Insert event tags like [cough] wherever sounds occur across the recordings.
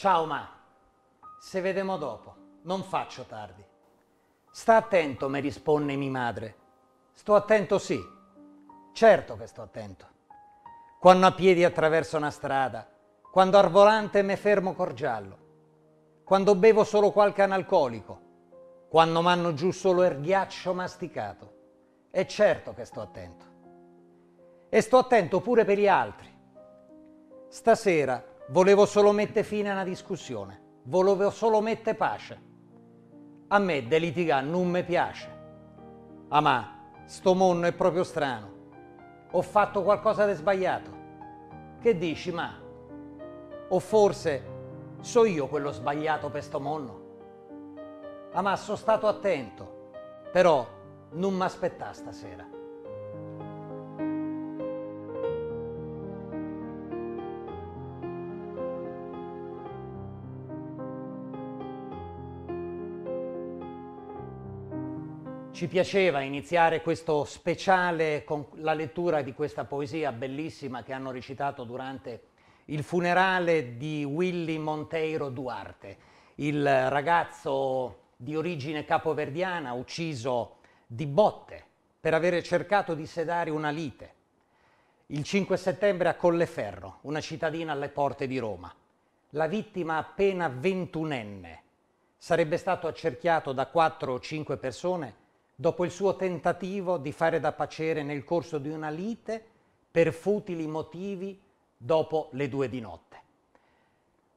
Ciao ma, se vedemo dopo, non faccio tardi. Sta attento, mi risponde mia madre. Sto attento sì, certo che sto attento. Quando a piedi attraverso una strada, quando al volante me fermo col giallo, quando bevo solo qualche analcolico, quando manno giù solo il ghiaccio masticato, è certo che sto attento. E sto attento pure per gli altri. Stasera Volevo solo mettere fine a una discussione, volevo solo mettere pace. A me de litigà non mi piace. Ah ma, sto monno è proprio strano. Ho fatto qualcosa di sbagliato. Che dici ma? O forse so io quello sbagliato per sto monno? Ah ma, sono stato attento. Però non mi aspettà stasera. Ci piaceva iniziare questo speciale con la lettura di questa poesia bellissima che hanno recitato durante il funerale di Willy Monteiro Duarte, il ragazzo di origine capoverdiana ucciso di botte per aver cercato di sedare una lite il 5 settembre a Colleferro, una cittadina alle porte di Roma. La vittima appena ventunenne sarebbe stato accerchiato da 4 o 5 persone dopo il suo tentativo di fare da pacere nel corso di una lite per futili motivi dopo le due di notte.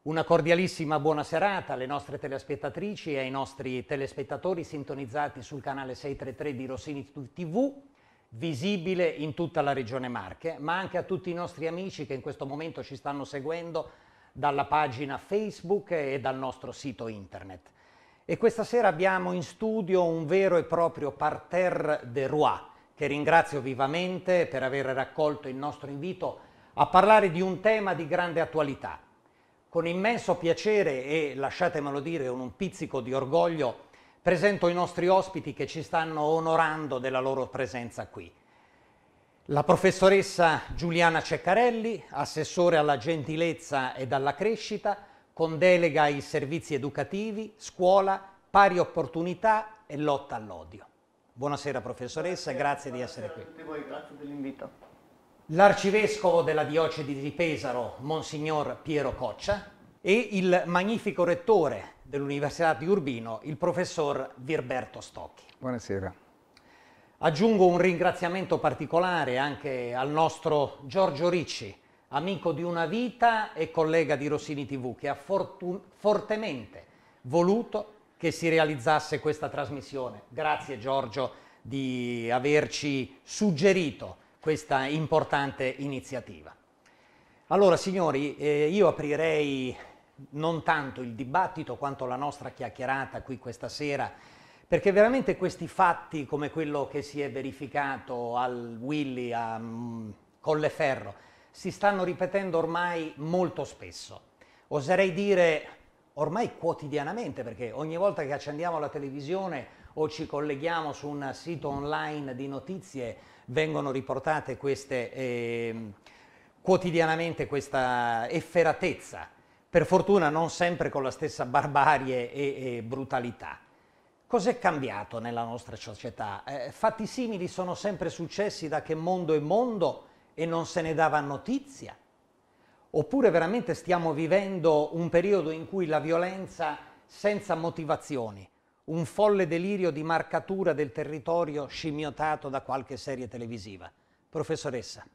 Una cordialissima buona serata alle nostre telespettatrici e ai nostri telespettatori sintonizzati sul canale 633 di Rossini TV, visibile in tutta la regione Marche, ma anche a tutti i nostri amici che in questo momento ci stanno seguendo dalla pagina Facebook e dal nostro sito internet. E questa sera abbiamo in studio un vero e proprio parterre de roi, che ringrazio vivamente per aver raccolto il nostro invito a parlare di un tema di grande attualità. Con immenso piacere e, lasciatemelo dire, con un pizzico di orgoglio, presento i nostri ospiti che ci stanno onorando della loro presenza qui. La professoressa Giuliana Ceccarelli, assessore alla gentilezza e alla crescita, con delega ai servizi educativi, scuola, pari opportunità e lotta all'odio. Buonasera professoressa, grazie di essere qui. Grazie a tutti voi, grazie dell'invito. L'arcivescovo della diocesi di Pesaro, Monsignor Piero Coccia, e il magnifico rettore dell'Università di Urbino, il professor Virberto Stocchi. Buonasera. Aggiungo un ringraziamento particolare anche al nostro Giorgio Ricci, amico di una vita e collega di Rossini TV, che ha fortemente voluto che si realizzasse questa trasmissione. Grazie Giorgio di averci suggerito questa importante iniziativa. Allora signori, eh, io aprirei non tanto il dibattito quanto la nostra chiacchierata qui questa sera, perché veramente questi fatti come quello che si è verificato al Willy a mm, Colleferro, si stanno ripetendo ormai molto spesso. Oserei dire ormai quotidianamente, perché ogni volta che accendiamo la televisione o ci colleghiamo su un sito online di notizie vengono riportate queste, eh, quotidianamente questa efferatezza, per fortuna non sempre con la stessa barbarie e, e brutalità. Cos'è cambiato nella nostra società? Eh, fatti simili sono sempre successi da che mondo è mondo e non se ne dava notizia? Oppure veramente stiamo vivendo un periodo in cui la violenza senza motivazioni, un folle delirio di marcatura del territorio scimmiotato da qualche serie televisiva? Professoressa.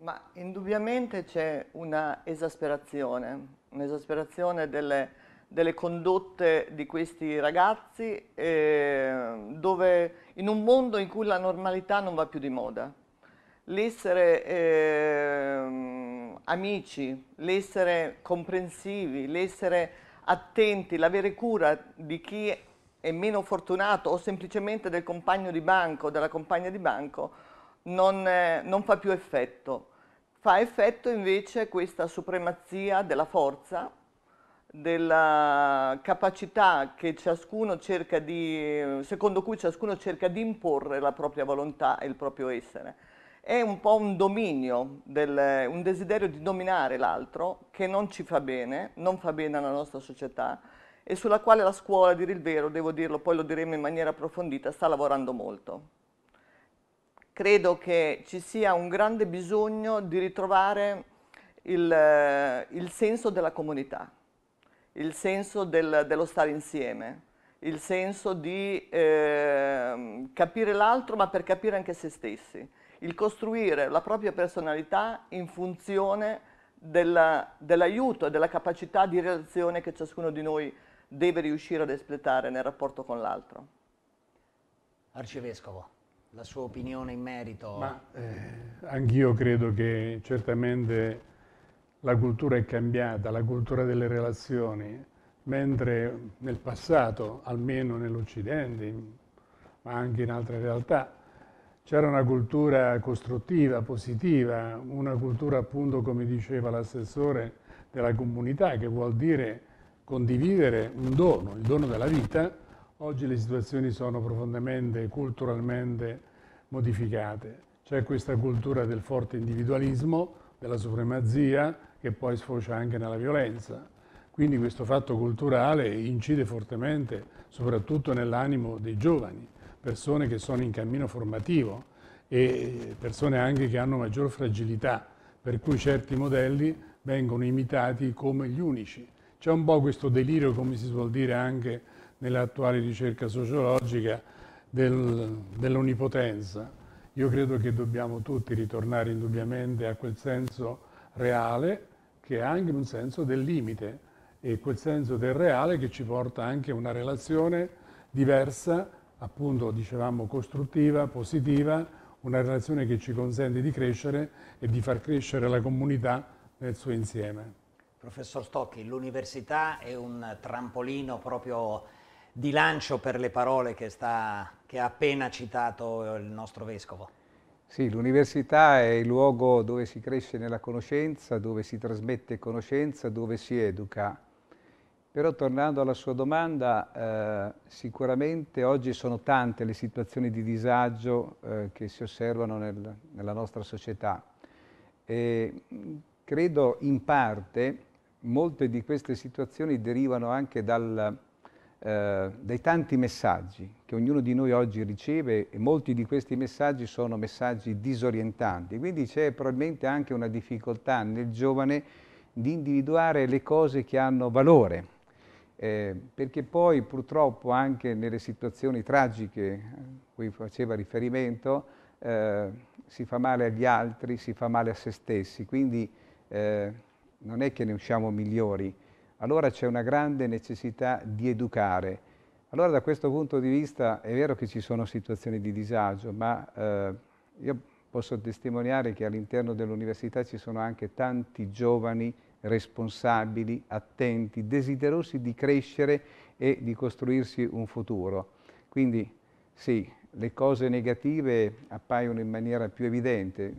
Ma indubbiamente c'è una esasperazione, un'esasperazione delle, delle, condotte di questi ragazzi eh, dove, in un mondo in cui la normalità non va più di moda l'essere eh, amici, l'essere comprensivi, l'essere attenti, l'avere cura di chi è meno fortunato o semplicemente del compagno di banco o della compagna di banco non, eh, non fa più effetto. Fa effetto invece questa supremazia della forza, della capacità che ciascuno cerca di, secondo cui ciascuno cerca di imporre la propria volontà e il proprio essere è un po' un dominio, del, un desiderio di dominare l'altro che non ci fa bene, non fa bene alla nostra società e sulla quale la scuola, a dire il vero, devo dirlo, poi lo diremo in maniera approfondita, sta lavorando molto. Credo che ci sia un grande bisogno di ritrovare il, il senso della comunità, il senso del, dello stare insieme, il senso di eh, capire l'altro ma per capire anche se stessi, il costruire la propria personalità in funzione dell'aiuto e della capacità di relazione che ciascuno di noi deve riuscire ad espletare nel rapporto con l'altro. Arcivescovo, la sua opinione in merito? Ma eh, anch'io credo che certamente la cultura è cambiata, la cultura delle relazioni, mentre nel passato, almeno nell'Occidente, ma anche in altre realtà, c'era una cultura costruttiva, positiva, una cultura appunto, come diceva l'assessore, della comunità, che vuol dire condividere un dono, il dono della vita. Oggi le situazioni sono profondamente, culturalmente modificate. C'è questa cultura del forte individualismo, della supremazia, che poi sfocia anche nella violenza quindi questo fatto culturale incide fortemente soprattutto nell'animo dei giovani, persone che sono in cammino formativo e persone anche che hanno maggior fragilità, per cui certi modelli vengono imitati come gli unici. C'è un po' questo delirio, come si suol dire anche nell'attuale ricerca sociologica, del, dell'onipotenza. Io credo che dobbiamo tutti ritornare indubbiamente a quel senso reale che è anche un senso del limite, e quel senso del reale che ci porta anche a una relazione diversa, appunto dicevamo costruttiva, positiva, una relazione che ci consente di crescere e di far crescere la comunità nel suo insieme. Professor Stocchi, l'università è un trampolino proprio di lancio per le parole che, sta, che ha appena citato il nostro Vescovo. Sì, l'università è il luogo dove si cresce nella conoscenza, dove si trasmette conoscenza, dove si educa. Però tornando alla sua domanda, eh, sicuramente oggi sono tante le situazioni di disagio eh, che si osservano nel, nella nostra società e credo in parte molte di queste situazioni derivano anche dal, eh, dai tanti messaggi che ognuno di noi oggi riceve e molti di questi messaggi sono messaggi disorientanti, quindi c'è probabilmente anche una difficoltà nel giovane di individuare le cose che hanno valore eh, perché poi purtroppo anche nelle situazioni tragiche a eh, cui faceva riferimento eh, si fa male agli altri, si fa male a se stessi, quindi eh, non è che ne usciamo migliori. Allora c'è una grande necessità di educare. Allora da questo punto di vista è vero che ci sono situazioni di disagio, ma eh, io posso testimoniare che all'interno dell'università ci sono anche tanti giovani responsabili, attenti, desiderosi di crescere e di costruirsi un futuro. Quindi sì, le cose negative appaiono in maniera più evidente,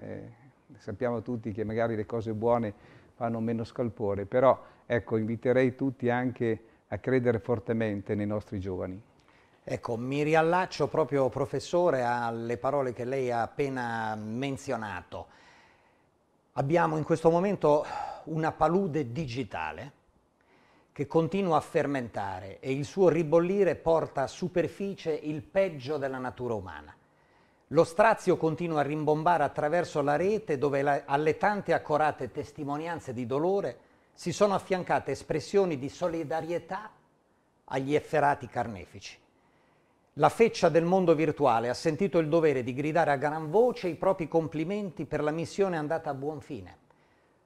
eh, sappiamo tutti che magari le cose buone fanno meno scalpore, però ecco, inviterei tutti anche a credere fortemente nei nostri giovani. Ecco, mi riallaccio proprio, professore, alle parole che lei ha appena menzionato. Abbiamo in questo momento una palude digitale che continua a fermentare e il suo ribollire porta a superficie il peggio della natura umana. Lo strazio continua a rimbombare attraverso la rete dove la, alle tante accorate testimonianze di dolore si sono affiancate espressioni di solidarietà agli efferati carnefici. La feccia del mondo virtuale ha sentito il dovere di gridare a gran voce i propri complimenti per la missione andata a buon fine.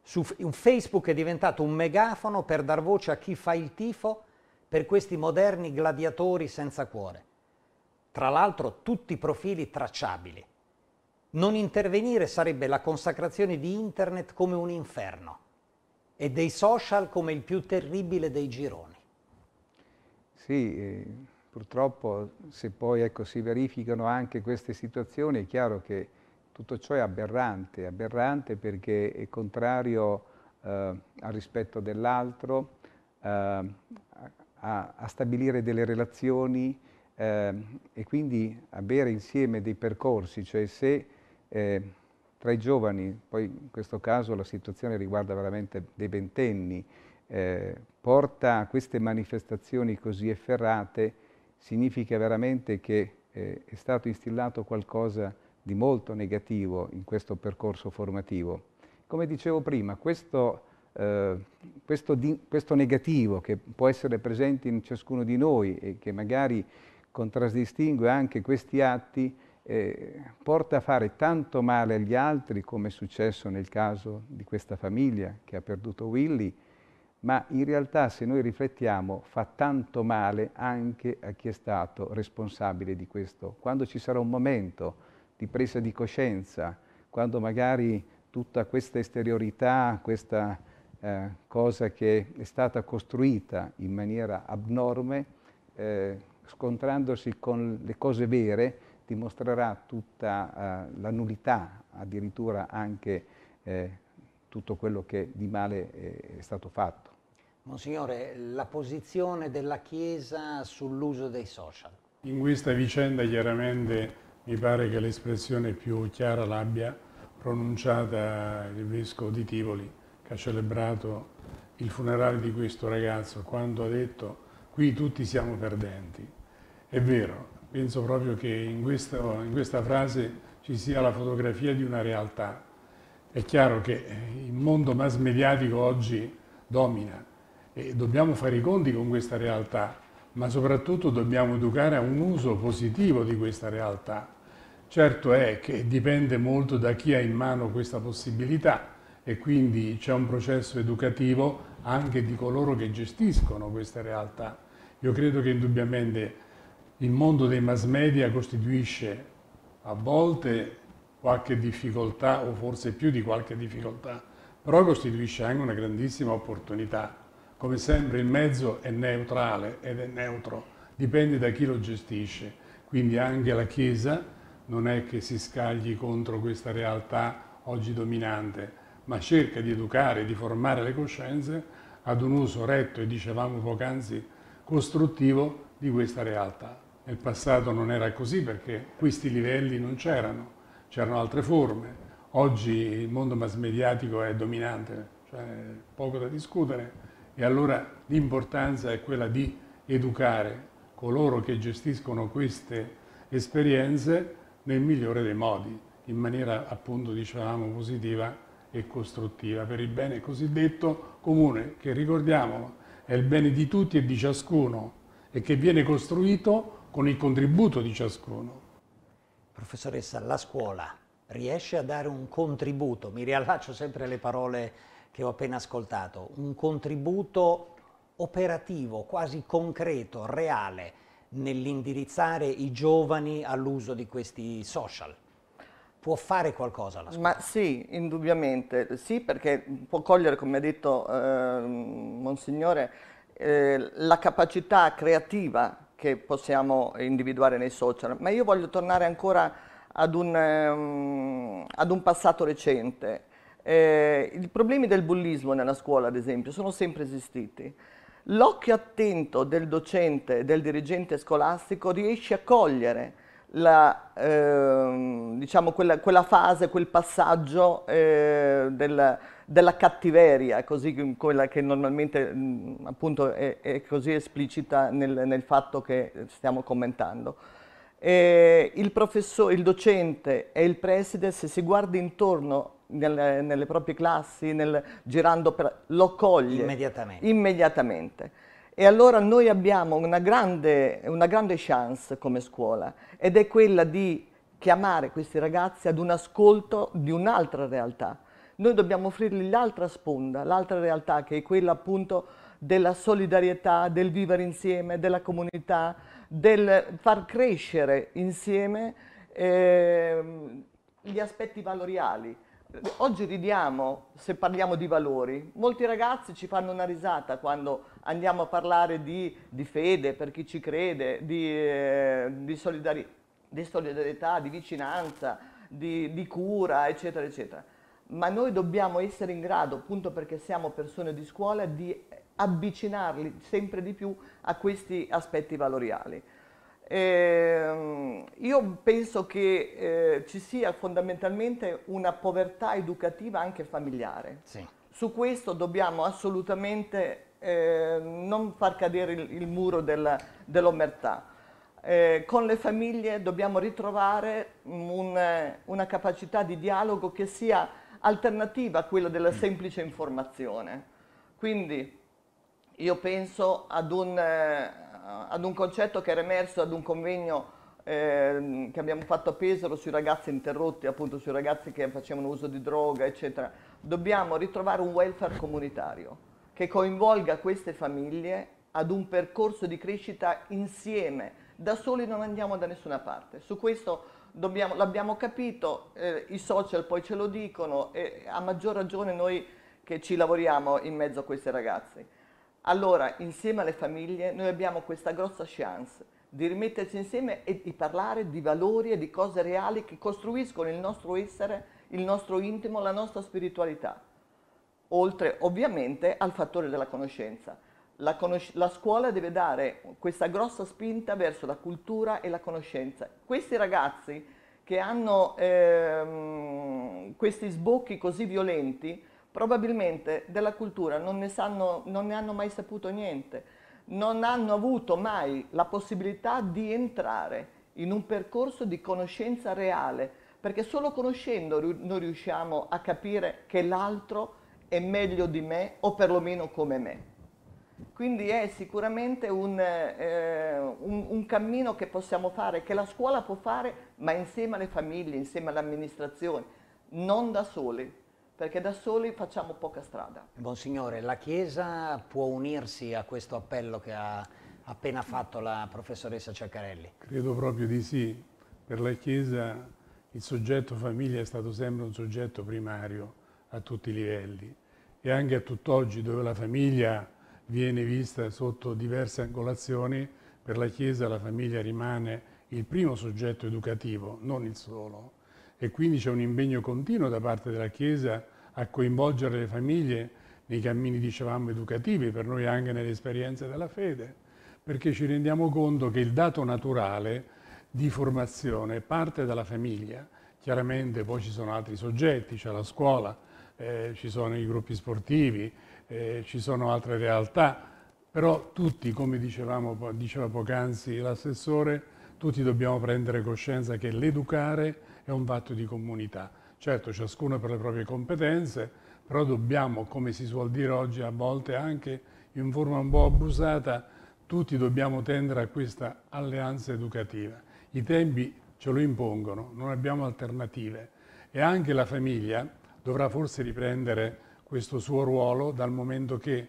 Su Facebook è diventato un megafono per dar voce a chi fa il tifo per questi moderni gladiatori senza cuore. Tra l'altro tutti i profili tracciabili. Non intervenire sarebbe la consacrazione di Internet come un inferno e dei social come il più terribile dei gironi. Sì, eh, purtroppo se poi ecco, si verificano anche queste situazioni è chiaro che tutto ciò è aberrante, aberrante perché è contrario eh, al rispetto dell'altro, eh, a, a, stabilire delle relazioni eh, e quindi avere insieme dei percorsi, cioè se eh, tra i giovani, poi in questo caso la situazione riguarda veramente dei ventenni, eh, porta a queste manifestazioni così efferrate significa veramente che eh, è stato instillato qualcosa di molto negativo in questo percorso formativo. Come dicevo prima, questo, eh, questo, di, questo negativo che può essere presente in ciascuno di noi e che magari contraddistingue anche questi atti, eh, porta a fare tanto male agli altri, come è successo nel caso di questa famiglia che ha perduto Willy, ma in realtà se noi riflettiamo fa tanto male anche a chi è stato responsabile di questo. Quando ci sarà un momento di presa di coscienza, quando magari tutta questa esteriorità, questa eh, cosa che è stata costruita in maniera abnorme, eh, scontrandosi con le cose vere, dimostrerà tutta eh, la nullità, addirittura anche eh, tutto quello che di male è, è stato fatto. Monsignore, la posizione della Chiesa sull'uso dei social. In questa vicenda chiaramente mi pare che l'espressione più chiara l'abbia pronunciata il vescovo di Tivoli che ha celebrato il funerale di questo ragazzo quando ha detto qui tutti siamo perdenti. È vero, penso proprio che in questa, in questa frase ci sia la fotografia di una realtà. È chiaro che il mondo mass mediatico oggi domina e dobbiamo fare i conti con questa realtà ma soprattutto dobbiamo educare a un uso positivo di questa realtà. Certo è che dipende molto da chi ha in mano questa possibilità e quindi c'è un processo educativo anche di coloro che gestiscono queste realtà. Io credo che indubbiamente il mondo dei mass media costituisce a volte qualche difficoltà o forse più di qualche difficoltà, però costituisce anche una grandissima opportunità. Come sempre il mezzo è neutrale ed è neutro, dipende da chi lo gestisce, quindi anche la Chiesa non è che si scagli contro questa realtà oggi dominante, ma cerca di educare, di formare le coscienze ad un uso retto e dicevamo poc'anzi costruttivo di questa realtà. Nel passato non era così perché questi livelli non c'erano, c'erano altre forme. Oggi il mondo massmediatico è dominante, cioè poco da discutere e allora l'importanza è quella di educare coloro che gestiscono queste esperienze nel migliore dei modi, in maniera appunto dicevamo positiva e costruttiva per il bene cosiddetto comune, che ricordiamo è il bene di tutti e di ciascuno e che viene costruito con il contributo di ciascuno. Professoressa, la scuola riesce a dare un contributo, mi riallaccio sempre alle parole che ho appena ascoltato, un contributo operativo, quasi concreto, reale, nell'indirizzare i giovani all'uso di questi social? Può fare qualcosa la scuola? Ma sì, indubbiamente, sì perché può cogliere, come ha detto eh, Monsignore, eh, la capacità creativa che possiamo individuare nei social, ma io voglio tornare ancora ad un, um, ad un passato recente. Eh, I problemi del bullismo nella scuola, ad esempio, sono sempre esistiti l'occhio attento del docente, del dirigente scolastico riesce a cogliere la, eh, diciamo quella, quella, fase, quel passaggio eh, del, della cattiveria, così quella che normalmente mh, mm, appunto è, è, così esplicita nel, nel fatto che stiamo commentando. Eh, il, il docente e il preside, se si guarda intorno nelle, nelle proprie classi, nel, girando, per, lo coglie immediatamente. immediatamente. E allora noi abbiamo una grande, una grande chance come scuola ed è quella di chiamare questi ragazzi ad un ascolto di un'altra realtà. Noi dobbiamo offrirgli l'altra sponda, l'altra realtà che è quella appunto della solidarietà, del vivere insieme, della comunità, del far crescere insieme eh, gli aspetti valoriali. Oggi ridiamo se parliamo di valori, molti ragazzi ci fanno una risata quando andiamo a parlare di, di fede per chi ci crede, di, eh, di, solidari di solidarietà, di vicinanza, di cura, eccetera, eccetera. Ma noi dobbiamo essere in grado, appunto perché siamo persone di scuola, di avvicinarli sempre di più a questi aspetti valoriali. Eh, io penso che eh, ci sia fondamentalmente una povertà educativa anche familiare. Sì. Su questo dobbiamo assolutamente eh, non far cadere il, il muro del, dell'omertà. Eh, con le famiglie dobbiamo ritrovare un, una capacità di dialogo che sia alternativa a quella della mm. semplice informazione. Quindi io penso ad un, eh, ad un, concetto che era emerso ad un convegno eh, che abbiamo fatto a Pesaro sui ragazzi interrotti, appunto sui ragazzi che facevano uso di droga, eccetera. Dobbiamo ritrovare un welfare comunitario che coinvolga queste famiglie ad un percorso di crescita insieme. Da soli non andiamo da nessuna parte. Su questo dobbiamo, l'abbiamo capito, eh, i social poi ce lo dicono e a maggior ragione noi che ci lavoriamo in mezzo a questi ragazzi. Allora, insieme alle famiglie, noi abbiamo questa grossa chance di rimetterci insieme e di parlare di valori e di cose reali che costruiscono il nostro essere, il nostro intimo, la nostra spiritualità. Oltre ovviamente al fattore della conoscenza. La, conosc- la scuola deve dare questa grossa spinta verso la cultura e la conoscenza. Questi ragazzi che hanno ehm, questi sbocchi così violenti, probabilmente della cultura non ne, sanno, non ne hanno mai saputo niente, non hanno avuto mai la possibilità di entrare in un percorso di conoscenza reale, perché solo conoscendo noi riusciamo a capire che l'altro è meglio di me o perlomeno come me. Quindi è sicuramente un, eh, un, un cammino che possiamo fare, che la scuola può fare, ma insieme alle famiglie, insieme all'amministrazione, non da soli perché da soli facciamo poca strada. Monsignore, la Chiesa può unirsi a questo appello che ha appena fatto la professoressa Ciaccarelli? Credo proprio di sì. Per la Chiesa il soggetto famiglia è stato sempre un soggetto primario a tutti i livelli e anche a tutt'oggi dove la famiglia viene vista sotto diverse angolazioni, per la Chiesa la famiglia rimane il primo soggetto educativo, non il solo e quindi c'è un impegno continuo da parte della Chiesa a coinvolgere le famiglie nei cammini, dicevamo, educativi, per noi anche nelle esperienze della fede, perché ci rendiamo conto che il dato naturale di formazione parte dalla famiglia. Chiaramente poi ci sono altri soggetti, c'è la scuola, eh, ci sono i gruppi sportivi, eh, ci sono altre realtà, però tutti, come dicevamo, diceva poc'anzi l'assessore, tutti dobbiamo prendere coscienza che l'educare è un fatto di comunità. Certo, ciascuno per le proprie competenze, però dobbiamo, come si suol dire oggi a volte anche in forma un po' abusata, tutti dobbiamo tendere a questa alleanza educativa. I tempi ce lo impongono, non abbiamo alternative e anche la famiglia dovrà forse riprendere questo suo ruolo dal momento che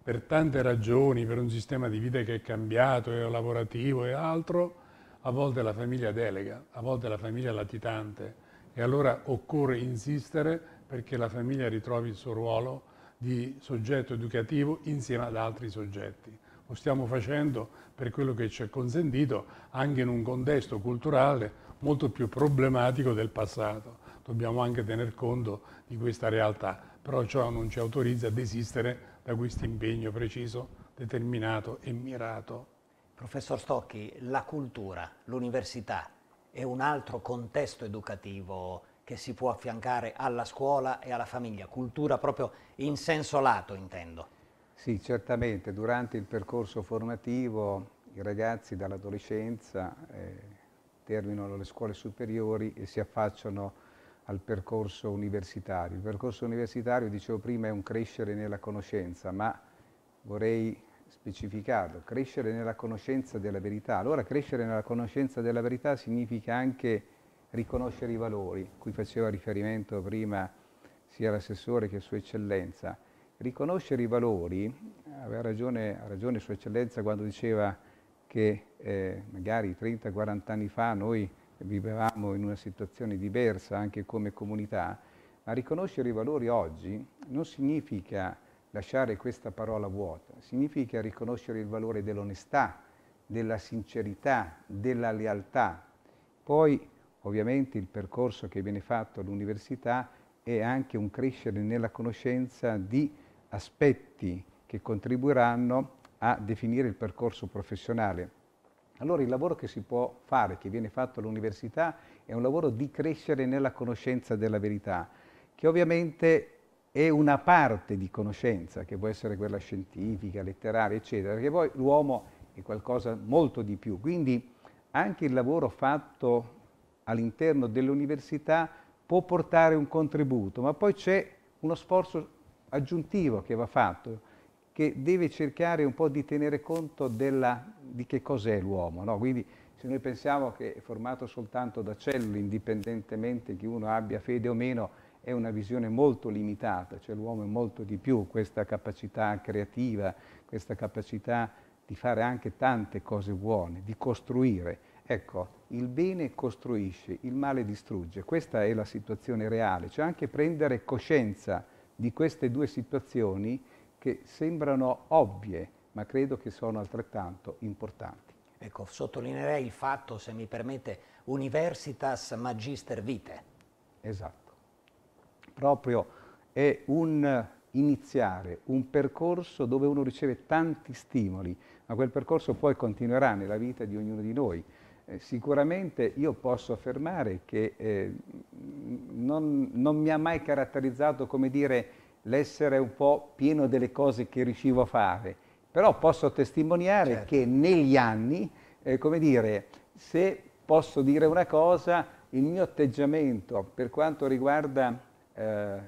per tante ragioni, per un sistema di vita che è cambiato, è lavorativo e altro, a volte la famiglia delega, a volte la famiglia latitante e allora occorre insistere perché la famiglia ritrovi il suo ruolo di soggetto educativo insieme ad altri soggetti. Lo stiamo facendo per quello che ci è consentito anche in un contesto culturale molto più problematico del passato. Dobbiamo anche tener conto di questa realtà, però ciò non ci autorizza a desistere da questo impegno preciso, determinato e mirato. Professor Stocchi, la cultura, l'università è un altro contesto educativo che si può affiancare alla scuola e alla famiglia, cultura proprio in senso lato intendo. Sì, certamente, durante il percorso formativo i ragazzi dall'adolescenza eh, terminano le scuole superiori e si affacciano al percorso universitario. Il percorso universitario, dicevo prima, è un crescere nella conoscenza, ma vorrei specificato, crescere nella conoscenza della verità. Allora crescere nella conoscenza della verità significa anche riconoscere i valori, cui faceva riferimento prima sia l'assessore che Sua Eccellenza. Riconoscere i valori, aveva ragione, ragione Sua Eccellenza quando diceva che eh, magari 30-40 anni fa noi vivevamo in una situazione diversa anche come comunità, ma riconoscere i valori oggi non significa lasciare questa parola vuota, significa riconoscere il valore dell'onestà, della sincerità, della lealtà. Poi ovviamente il percorso che viene fatto all'università è anche un crescere nella conoscenza di aspetti che contribuiranno a definire il percorso professionale. Allora il lavoro che si può fare, che viene fatto all'università, è un lavoro di crescere nella conoscenza della verità, che ovviamente è una parte di conoscenza, che può essere quella scientifica, letteraria, eccetera, perché poi l'uomo è qualcosa molto di più. Quindi anche il lavoro fatto all'interno dell'università può portare un contributo, ma poi c'è uno sforzo aggiuntivo che va fatto, che deve cercare un po' di tenere conto della, di che cos'è l'uomo. No? Quindi se noi pensiamo che è formato soltanto da cellule, indipendentemente che uno abbia fede o meno, è una visione molto limitata, cioè l'uomo è molto di più, questa capacità creativa, questa capacità di fare anche tante cose buone, di costruire. Ecco, il bene costruisce, il male distrugge, questa è la situazione reale, cioè anche prendere coscienza di queste due situazioni che sembrano ovvie, ma credo che sono altrettanto importanti. Ecco, sottolineerei il fatto, se mi permette, Universitas Magister Vitae. Esatto proprio è un eh, iniziare un percorso dove uno riceve tanti stimoli, ma quel percorso poi continuerà nella vita di ognuno di noi. Eh, sicuramente io posso affermare che eh, non, non, mi ha mai caratterizzato, come dire, l'essere un po' pieno delle cose che riuscivo a fare, però posso testimoniare certo. che negli anni, eh, come dire, se posso dire una cosa, il mio atteggiamento per quanto riguarda eh,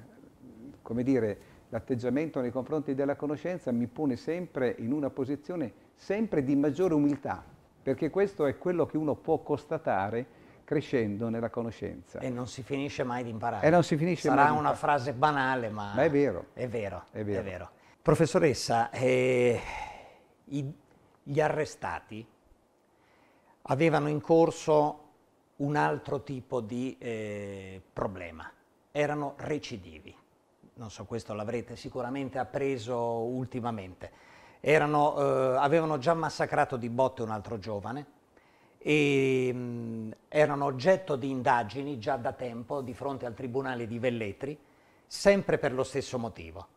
come dire, l'atteggiamento nei confronti della conoscenza mi pone sempre in una posizione sempre di maggiore umiltà, perché questo è quello che uno può constatare crescendo nella conoscenza. E non si finisce mai di imparare. E non si finisce Sarà mai una frase banale, ma, ma è, vero. È, vero, è, vero. è vero. Professoressa, eh, i, gli arrestati avevano in corso un altro tipo di eh, problema erano recidivi. Non so, questo l'avrete sicuramente appreso ultimamente. Erano, eh, avevano già massacrato di botte un altro giovane e mh, mm, erano oggetto di indagini già da tempo di fronte al tribunale di Velletri, sempre per lo stesso motivo.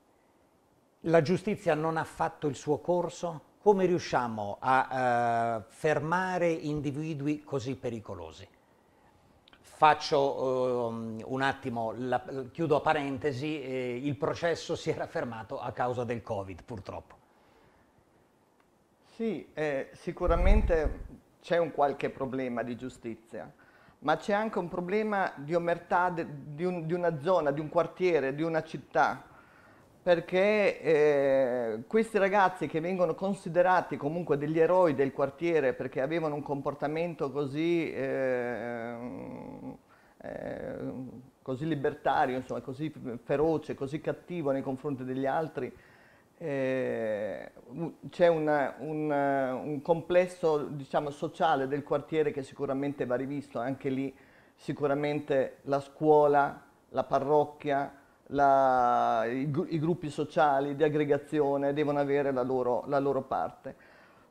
La giustizia non ha fatto il suo corso? Come riusciamo a eh, fermare individui così pericolosi? Faccio eh, un attimo, la, chiudo parentesi, eh, il processo si era fermato a causa del Covid purtroppo. Sì, eh, sicuramente c'è un qualche problema di giustizia, ma c'è anche un problema di omertà de, di, un, di una zona, di un quartiere, di una città perché eh, questi ragazzi che vengono considerati comunque degli eroi del quartiere perché avevano un comportamento così, eh, eh, così libertario, insomma, così feroce, così cattivo nei confronti degli altri, eh, c'è un, un, complesso diciamo, sociale del quartiere che sicuramente va rivisto, anche lì sicuramente la scuola, la parrocchia, la, i, i, gruppi sociali di aggregazione devono avere la loro, la loro, parte.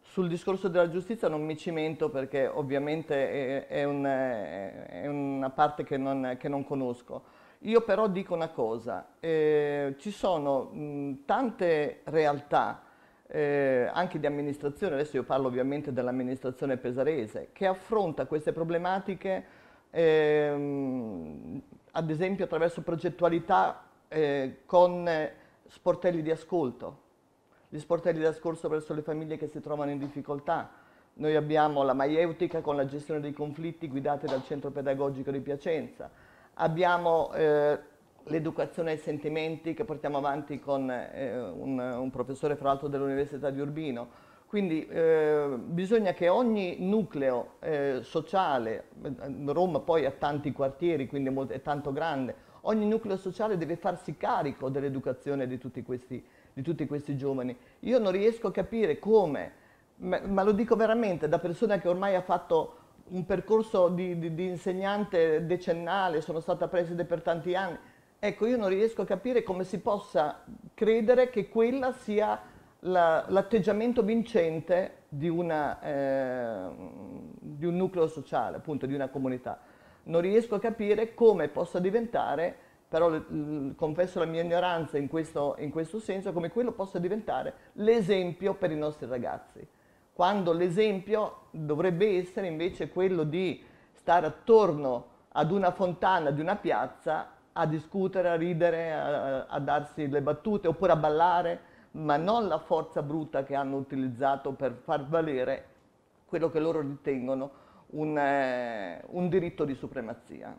Sul discorso della giustizia non mi cimento perché ovviamente è, è, un, è una parte che non, che non, conosco. Io però dico una cosa, eh, ci sono mh, tante realtà eh, anche di amministrazione, adesso io parlo ovviamente dell'amministrazione pesarese, che affronta queste problematiche ehm, ad esempio attraverso progettualità eh, con eh, sportelli di ascolto, gli sportelli di ascolto verso le famiglie che si trovano in difficoltà. Noi abbiamo la maieutica con la gestione dei conflitti guidate dal Centro Pedagogico di Piacenza, abbiamo eh, l'educazione ai sentimenti che portiamo avanti con eh, un, un, professore fra l'altro dell'Università di Urbino. Quindi eh, bisogna che ogni nucleo eh, sociale, eh, Roma poi ha tanti quartieri, quindi è, molto, è tanto grande, ogni nucleo sociale deve farsi carico dell'educazione di, di tutti questi giovani. Io non riesco a capire come, ma, ma lo dico veramente da persona che ormai ha fatto un percorso di, di, di, insegnante decennale, sono stata preside per tanti anni. Ecco, io non riesco a capire come si possa credere che quella sia l'atteggiamento vincente di, una, eh, di un nucleo sociale, appunto di una comunità non riesco a capire come possa diventare, però confesso la mia ignoranza in questo, in questo senso, come quello possa diventare l'esempio per i nostri ragazzi, quando l'esempio dovrebbe essere invece quello di stare attorno ad una fontana di una piazza a discutere, a ridere, a, a darsi le battute oppure a ballare, ma non la forza brutta che hanno utilizzato per far valere quello che loro ritengono un, eh, un diritto di supremazia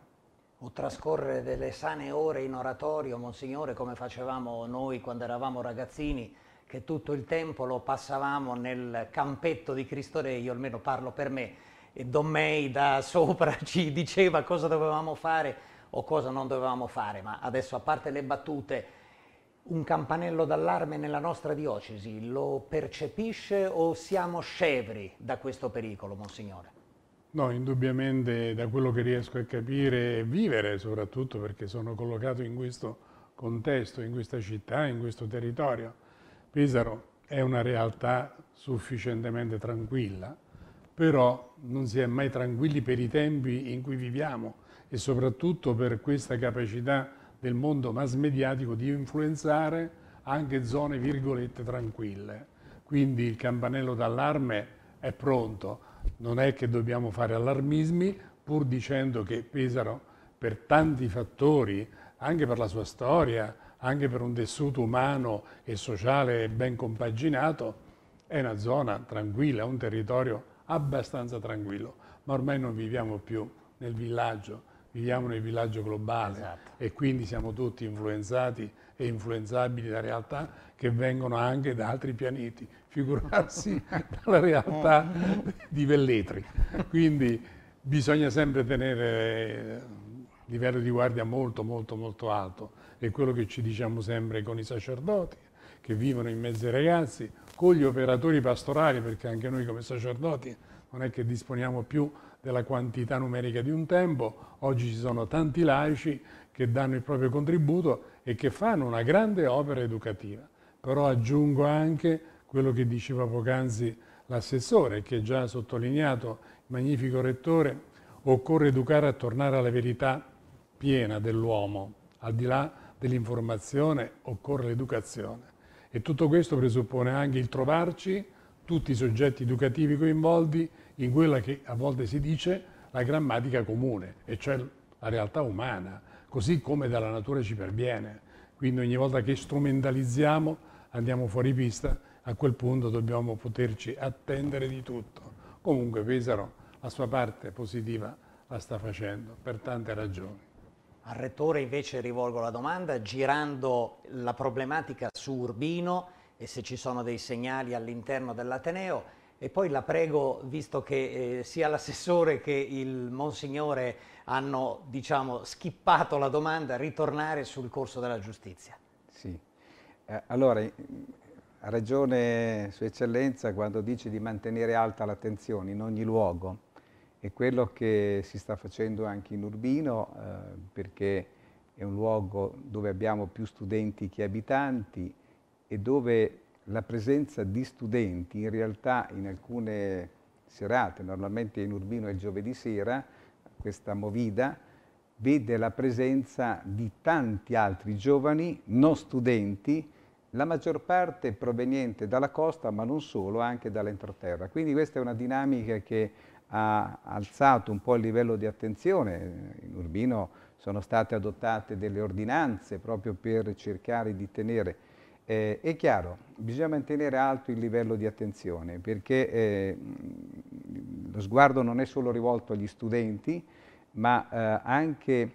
o trascorrere delle sane ore in oratorio, Monsignore, come facevamo noi quando eravamo ragazzini, che tutto il tempo lo passavamo nel campetto di Cristo Re, io almeno parlo per me, e Don May da sopra [laughs] ci diceva cosa dovevamo fare o cosa non dovevamo fare, ma adesso a parte le battute, un campanello d'allarme nella nostra diocesi lo percepisce o siamo scevri da questo pericolo, Monsignore? No, indubbiamente da quello che riesco a capire e vivere soprattutto perché sono collocato in questo contesto, in questa città, in questo territorio. Pesaro è una realtà sufficientemente tranquilla, però non si è mai tranquilli per i tempi in cui viviamo e soprattutto per questa capacità del mondo mass mediatico di influenzare anche zone virgolette tranquille. Quindi il campanello d'allarme è pronto, non è che dobbiamo fare allarmismi pur dicendo che Pesaro per tanti fattori, anche per la sua storia, anche per un tessuto umano e sociale ben compaginato, è una zona tranquilla, un territorio abbastanza tranquillo, ma ormai non viviamo più nel villaggio, viviamo nel villaggio globale esatto. e quindi siamo tutti influenzati e influenzabili da realtà che vengono anche da altri pianeti, figurarsi [laughs] dalla realtà di Velletri. Quindi bisogna sempre tenere un eh, livello di guardia molto molto molto alto, è quello che ci diciamo sempre con i sacerdoti che vivono in mezzo ai ragazzi, con gli operatori pastorali, perché anche noi come sacerdoti non è che disponiamo più della quantità numerica di un tempo, oggi ci sono tanti laici che danno il proprio contributo e che fanno una grande opera educativa. Però aggiungo anche quello che diceva poc'anzi l'assessore, che già ha sottolineato il magnifico rettore, occorre educare a tornare alla verità piena dell'uomo, al di là dell'informazione occorre l'educazione. E tutto questo presuppone anche il trovarci tutti i soggetti educativi coinvolti in quella che a volte si dice la grammatica comune, e cioè la realtà umana, così come dalla natura ci perviene. Quindi ogni volta che strumentalizziamo andiamo fuori pista, a quel punto dobbiamo poterci attendere di tutto. Comunque Pesaro la sua parte positiva la sta facendo per tante ragioni. Al Rettore invece rivolgo la domanda, girando la problematica su Urbino e se ci sono dei segnali all'interno dell'Ateneo, e poi la prego, visto che eh, sia l'assessore che il Monsignore hanno, diciamo, schippato la domanda, ritornare sul corso della giustizia. Sì. Eh, allora, ha ragione Sua Eccellenza quando dice di mantenere alta l'attenzione in ogni luogo. È quello che si sta facendo anche in Urbino, eh, perché è un luogo dove abbiamo più studenti che abitanti e dove la presenza di studenti, in realtà in alcune serate, normalmente in Urbino è il giovedì sera, questa movida, vede la presenza di tanti altri giovani non studenti, la maggior parte proveniente dalla costa, ma non solo, anche dall'entroterra. Quindi questa è una dinamica che ha alzato un po' il livello di attenzione. In Urbino sono state adottate delle ordinanze proprio per cercare di tenere eh, è chiaro, bisogna mantenere alto il livello di attenzione perché eh, lo sguardo non è solo rivolto agli studenti, ma eh, anche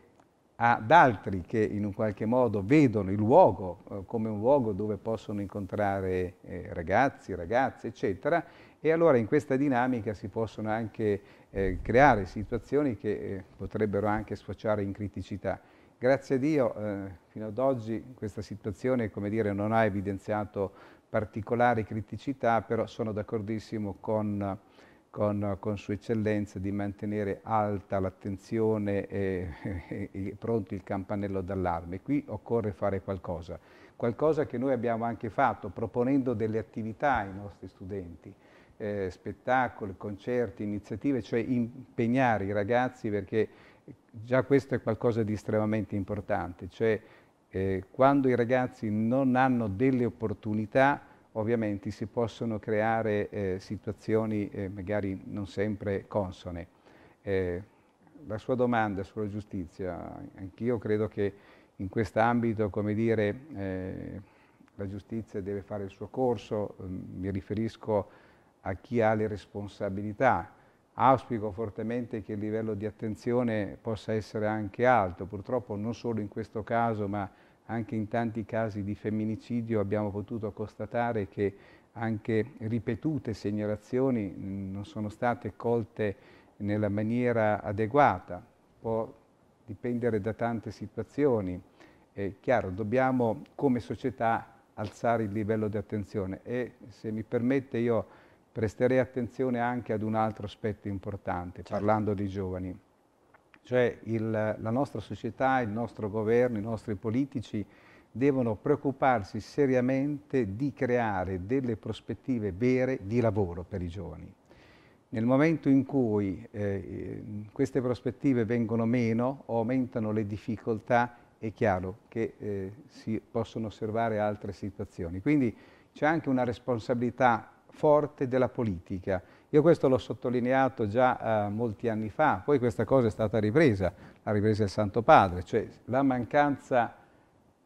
ad altri che in un qualche modo vedono il luogo eh, come un luogo dove possono incontrare eh, ragazzi, ragazze, eccetera, e allora in questa dinamica si possono anche eh, creare situazioni che eh, potrebbero anche sfociare in criticità. Grazie a Dio eh, fino ad oggi questa situazione dire, non ha evidenziato particolari criticità, però sono d'accordissimo con, con, con, Sua Eccellenza di mantenere alta l'attenzione e, e, e pronto il campanello d'allarme. Qui occorre fare qualcosa, qualcosa che noi abbiamo anche fatto proponendo delle attività ai nostri studenti. Eh, spettacoli, concerti, iniziative, cioè impegnare i ragazzi perché già questo è qualcosa di estremamente importante, cioè eh, quando i ragazzi non hanno delle opportunità ovviamente si possono creare eh, situazioni eh, magari non sempre consone. Eh, la sua domanda sulla giustizia, anch'io credo che in quest'ambito, come dire, eh, la giustizia deve fare il suo corso, mm, mi riferisco a chi ha le responsabilità, Auspico fortemente che il livello di attenzione possa essere anche alto, purtroppo non solo in questo caso ma anche in tanti casi di femminicidio abbiamo potuto constatare che anche ripetute segnalazioni non sono state colte nella maniera adeguata, può dipendere da tante situazioni. È chiaro, dobbiamo come società alzare il livello di attenzione e se mi permette io presterei attenzione anche ad un altro aspetto importante, certo. parlando dei giovani. Cioè il, la nostra società, il nostro governo, i nostri politici devono preoccuparsi seriamente di creare delle prospettive vere di lavoro per i giovani. Nel momento in cui eh, eh queste prospettive vengono meno o aumentano le difficoltà, è chiaro che eh, si possono osservare altre situazioni. Quindi c'è anche una responsabilità forte della politica. Io questo l'ho sottolineato già eh, molti anni fa, poi questa cosa è stata ripresa, la ripresa del Santo Padre, cioè la mancanza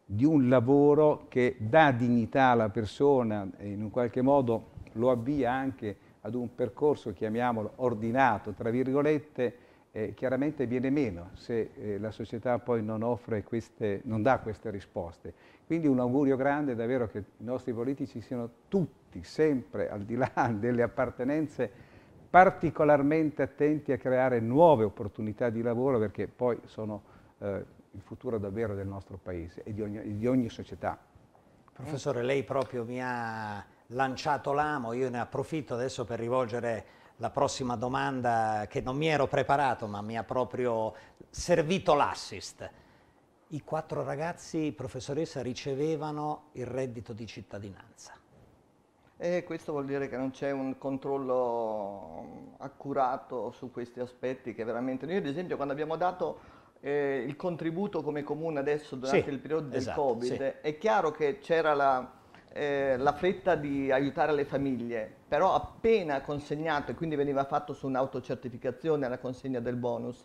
di un lavoro che dà dignità alla persona e in un qualche modo lo avvia anche ad un percorso, chiamiamolo ordinato, tra virgolette, eh, chiaramente viene meno se eh, la società poi non, queste, non dà queste risposte. Quindi un augurio grande davvero che i nostri politici siano tutti, sempre al di là [laughs] delle appartenenze, particolarmente attenti a creare nuove opportunità di lavoro perché poi sono eh, il futuro davvero del nostro paese e di ogni, di ogni società. Professore, lei proprio mi ha lanciato l'amo, io ne approfitto adesso per rivolgere la prossima domanda che non mi ero preparato ma mi ha proprio servito l'assist i quattro ragazzi, professoressa, ricevevano il reddito di cittadinanza. E questo vuol dire che non c'è un controllo accurato su questi aspetti che veramente... Noi ad esempio quando abbiamo dato eh, il contributo come comune adesso durante sì, il periodo del esatto, Covid, sì. è chiaro che c'era la, eh, la, fretta di aiutare le famiglie, però appena consegnato, e quindi veniva fatto su un'autocertificazione alla consegna del bonus,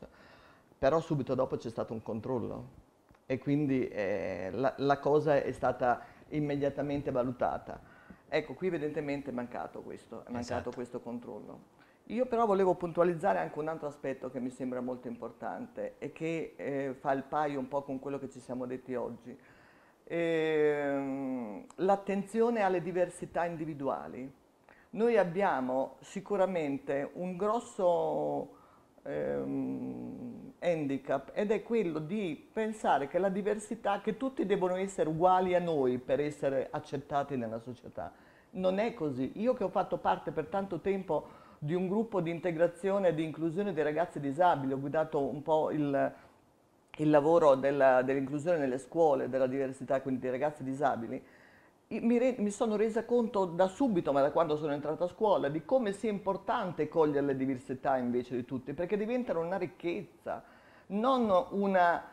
però subito dopo c'è stato un controllo e quindi eh, la, la, cosa è stata immediatamente valutata. Ecco, qui evidentemente è mancato questo, è mancato esatto. questo controllo. Io però volevo puntualizzare anche un altro aspetto che mi sembra molto importante e che eh, fa il paio un po' con quello che ci siamo detti oggi. Ehm, l'attenzione alle diversità individuali. Noi abbiamo sicuramente un grosso... Ehm, handicap ed è quello di pensare che la diversità, che tutti devono essere uguali a noi per essere accettati nella società. Non è così. Io che ho fatto parte per tanto tempo di un gruppo di integrazione e di inclusione dei ragazzi disabili, ho guidato un po' il, il lavoro dell'inclusione nelle scuole, della diversità, quindi dei ragazzi disabili, mi, re, mi, sono resa conto da subito, ma da quando sono entrata a scuola, di come sia importante cogliere le diversità invece di tutti, perché diventano una ricchezza non una,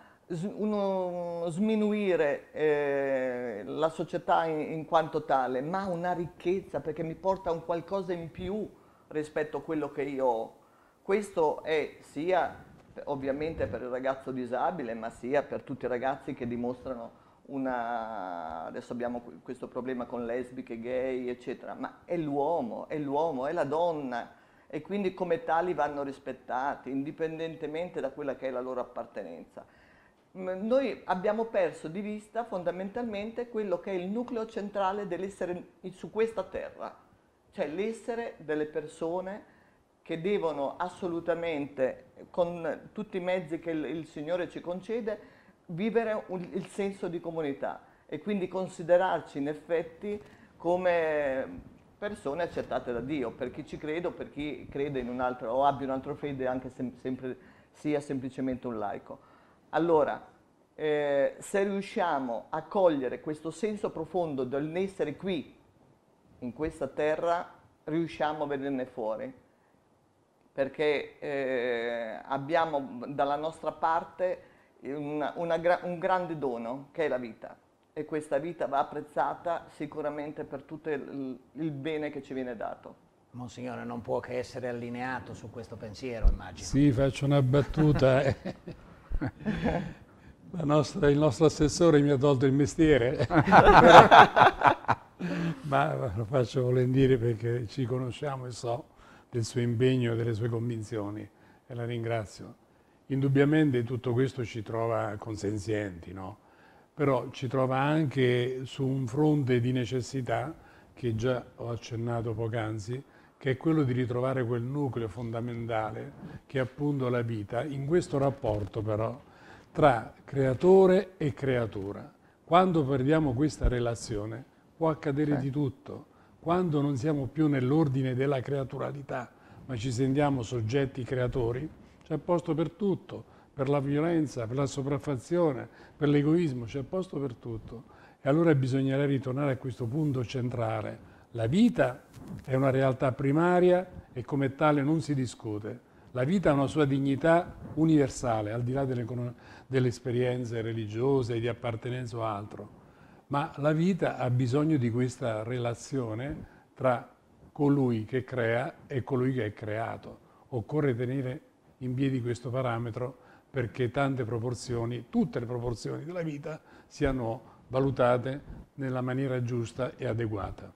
uno sminuire eh, la società in, in, quanto tale, ma una ricchezza perché mi porta un qualcosa in più rispetto a quello che io ho. Questo è sia ovviamente per il ragazzo disabile, ma sia per tutti i ragazzi che dimostrano una... adesso abbiamo questo problema con lesbiche, gay, eccetera, ma è l'uomo, è l'uomo, è la donna, e quindi come tali vanno rispettati, indipendentemente da quella che è la loro appartenenza. Noi abbiamo perso di vista fondamentalmente quello che è il nucleo centrale dell'essere su questa terra, cioè l'essere delle persone che devono assolutamente, con tutti i mezzi che il, il Signore ci concede, vivere un, il senso di comunità e quindi considerarci in effetti come persone accettate da Dio, per chi ci crede o per chi crede in un'altra o abbia un'altra fede anche sem- sempre, sia semplicemente un laico. Allora, eh, se riusciamo a cogliere questo senso profondo dell'essere qui, in questa terra, riusciamo a vederne fuori, perché eh, abbiamo dalla nostra parte una, una gra- un grande dono che è la vita e questa vita va apprezzata sicuramente per tutto il, il bene che ci viene dato. Monsignore non può che essere allineato su questo pensiero, immagino. Sì, faccio una battuta. [laughs] nostra, il nostro assessore mi ha tolto il mestiere, [laughs] ma lo faccio volentieri perché ci conosciamo e so del suo impegno e delle sue convinzioni e la ringrazio. Indubbiamente tutto questo ci trova consenzienti, no? però ci trova anche su un fronte di necessità che già ho accennato poc'anzi, che è quello di ritrovare quel nucleo fondamentale che è appunto la vita, in questo rapporto però tra creatore e creatura. Quando perdiamo questa relazione può accadere sì. di tutto, quando non siamo più nell'ordine della creaturalità, ma ci sentiamo soggetti creatori, c'è posto per tutto, per la violenza, per la sopraffazione, per l'egoismo, c'è posto per tutto. E allora bisognerà ritornare a questo punto centrale. La vita è una realtà primaria e come tale non si discute. La vita ha una sua dignità universale, al di là delle, delle esperienze religiose, di appartenenza o altro. Ma la vita ha bisogno di questa relazione tra colui che crea e colui che è creato. Occorre tenere in piedi questo parametro perché tante proporzioni, tutte le proporzioni della vita siano valutate nella maniera giusta e adeguata.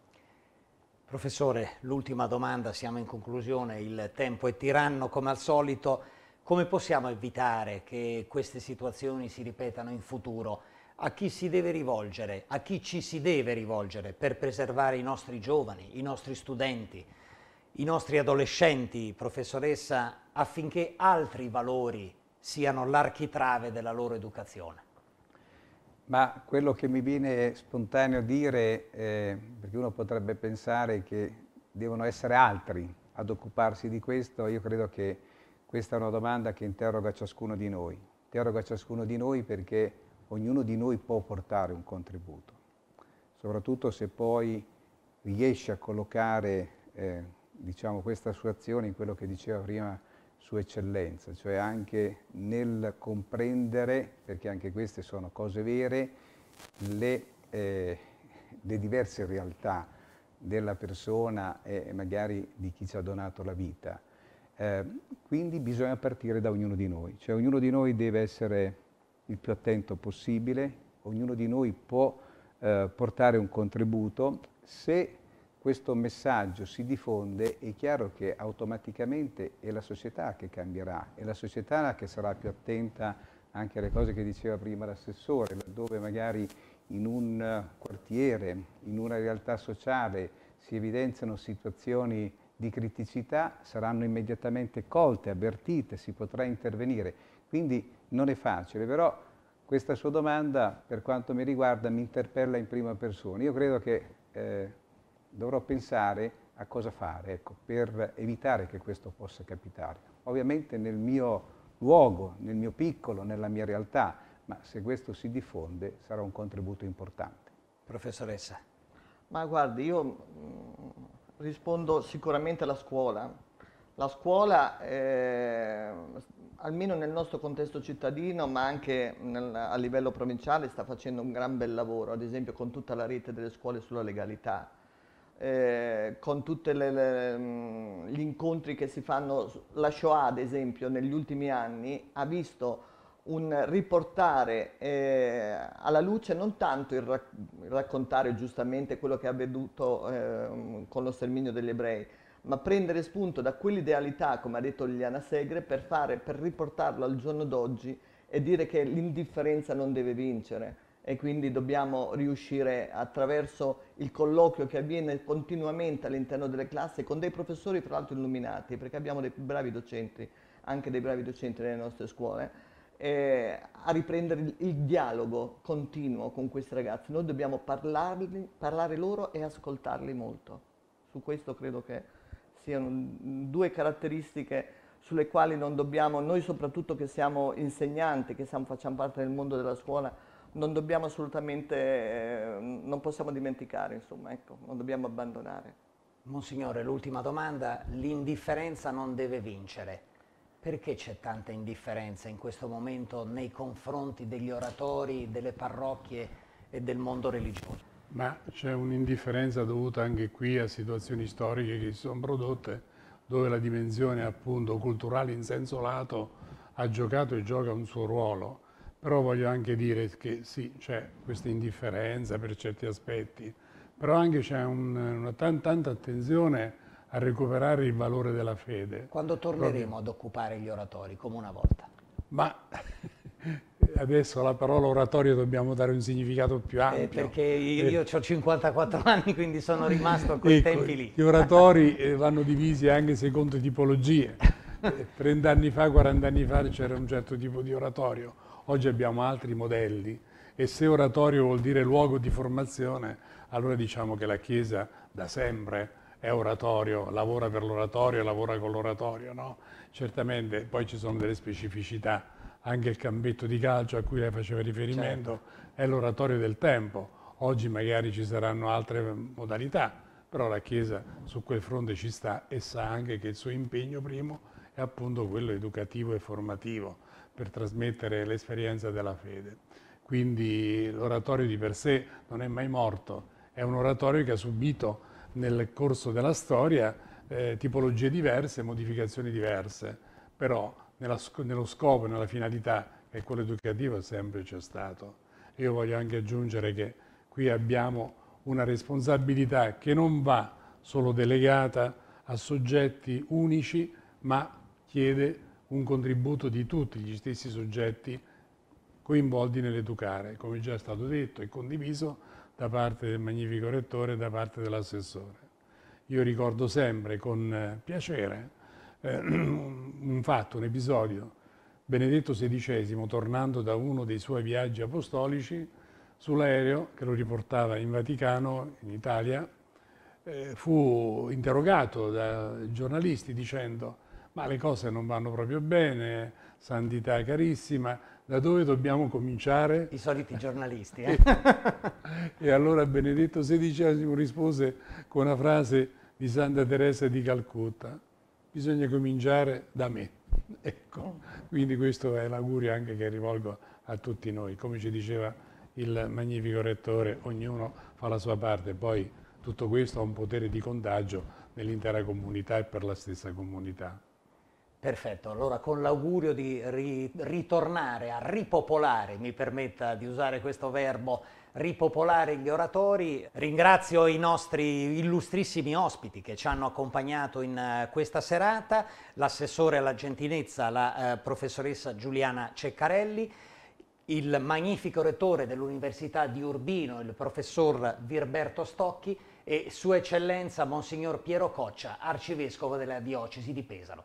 Professore, l'ultima domanda, siamo in conclusione, il tempo è tiranno come al solito, come possiamo evitare che queste situazioni si ripetano in futuro? A chi si deve rivolgere, a chi ci si deve rivolgere per preservare i nostri giovani, i nostri studenti, i nostri adolescenti, professoressa, affinché altri valori siano l'architrave della loro educazione. Ma quello che mi viene spontaneo dire, eh, perché uno potrebbe pensare che devono essere altri ad occuparsi di questo, io credo che questa è una domanda che interroga ciascuno di noi. Interroga ciascuno di noi perché ognuno di noi può portare un contributo, soprattutto se poi riesce a collocare eh, diciamo, questa sua azione in quello che diceva prima su eccellenza, cioè anche nel comprendere, perché anche queste sono cose vere, le, eh, le diverse realtà della persona e magari di chi ci ha donato la vita. Eh, quindi bisogna partire da ognuno di noi, cioè ognuno di noi deve essere il più attento possibile, ognuno di noi può eh, portare un contributo se questo messaggio si diffonde, è chiaro che automaticamente è la società che cambierà, è la società che sarà più attenta anche alle cose che diceva prima l'assessore, laddove magari in un quartiere, in una realtà sociale si evidenziano situazioni di criticità saranno immediatamente colte, avvertite, si potrà intervenire. Quindi non è facile, però questa sua domanda per quanto mi riguarda mi interpella in prima persona. Io credo che eh, dovrò pensare a cosa fare ecco, per evitare che questo possa capitare. Ovviamente nel mio luogo, nel mio piccolo, nella mia realtà, ma se questo si diffonde sarà un contributo importante. Professoressa. Ma guardi, io mh, mm, rispondo sicuramente alla scuola. La scuola, eh, almeno nel nostro contesto cittadino, ma anche nel, a livello provinciale, sta facendo un gran bel lavoro, ad esempio con tutta la rete delle scuole sulla legalità. Eh, con tutti mm, gli incontri che si fanno, la Shoah ad esempio negli ultimi anni ha visto un riportare eh, alla luce non tanto il, rac raccontare giustamente quello che è avvenuto eh, con lo sterminio degli ebrei, ma prendere spunto da quell'idealità, come ha detto Liliana Segre, per, fare, per riportarlo al giorno d'oggi e dire che l'indifferenza non deve vincere e quindi dobbiamo riuscire attraverso il colloquio che avviene continuamente all'interno delle classi con dei professori tra l'altro illuminati, perché abbiamo dei bravi docenti, anche dei bravi docenti nelle nostre scuole, eh, a riprendere il dialogo continuo con questi ragazzi. Noi dobbiamo parlarli, parlare loro e ascoltarli molto. Su questo credo che siano due caratteristiche sulle quali non dobbiamo, noi soprattutto che siamo insegnanti, che siamo, facciamo parte del mondo della scuola, non dobbiamo assolutamente, eh, non possiamo dimenticare, insomma, ecco, non dobbiamo abbandonare. Monsignore, l'ultima domanda, l'indifferenza non deve vincere. Perché c'è tanta indifferenza in questo momento nei confronti degli oratori, delle parrocchie e del mondo religioso? Ma c'è un'indifferenza dovuta anche qui a situazioni storiche che si sono prodotte dove la dimensione appunto culturale in senso lato ha giocato e gioca un suo ruolo però voglio anche dire che sì, c'è questa indifferenza per certi aspetti, però anche c'è un, una tan, tanta attenzione a recuperare il valore della fede. Quando torneremo Proprio. ad occupare gli oratori, come una volta? Ma [laughs] adesso la parola oratorio dobbiamo dare un significato più eh, ampio. Eh, perché io, eh. io ho 54 [laughs] anni, quindi sono rimasto a quei ecco, tempi lì. Gli oratori eh, vanno divisi anche secondo tipologie. 30 [laughs] anni fa, 40 anni fa c'era un certo tipo di oratorio Oggi abbiamo altri modelli e se oratorio vuol dire luogo di formazione, allora diciamo che la Chiesa da sempre è oratorio, lavora per l'oratorio, lavora con l'oratorio, no? Certamente poi ci sono delle specificità, anche il campetto di calcio a cui lei faceva riferimento certo. è l'oratorio del tempo. Oggi magari ci saranno altre ehm, modalità, però la Chiesa su quel fronte ci sta e sa anche che il suo impegno primo è appunto quello educativo e formativo per trasmettere l'esperienza della fede. Quindi l'oratorio di per sé non è mai morto, è un oratorio che ha subito nel corso della storia eh, tipologie diverse, modificazioni diverse, però nella, nello scopo, nella finalità che è quello educativo sempre c'è stato. Io voglio anche aggiungere che qui abbiamo una responsabilità che non va solo delegata a soggetti unici, ma chiede un contributo di tutti gli stessi soggetti coinvolti nell'educare, come già è stato detto e condiviso da parte del magnifico rettore e da parte dell'assessore. Io ricordo sempre con eh, piacere eh, [clears throat] un fatto, un episodio. Benedetto XVI, tornando da uno dei suoi viaggi apostolici, sull'aereo che lo riportava in Vaticano, in Italia, eh, fu interrogato da giornalisti dicendo ma le cose non vanno proprio bene, santità carissima, da dove dobbiamo cominciare? I soliti giornalisti. Eh? [laughs] e allora Benedetto XVI rispose con una frase di Santa Teresa di Calcutta, bisogna cominciare da me. [laughs] Ecco, quindi questo è l'augurio anche che rivolgo a tutti noi. Come ci diceva il magnifico rettore, ognuno fa la sua parte, poi tutto questo ha un potere di contagio nell'intera comunità e per la stessa comunità. Perfetto, allora con l'augurio di ri ritornare a ripopolare, mi permetta di usare questo verbo, ripopolare gli oratori. Ringrazio i nostri illustrissimi ospiti che ci hanno accompagnato in eh, questa serata, l'assessore alla gentilezza, la uh, professoressa Giuliana Ceccarelli, il magnifico rettore dell'Università di Urbino, il professor Virberto Stocchi e Sua Eccellenza Monsignor Piero Coccia, arcivescovo della diocesi di Pesaro.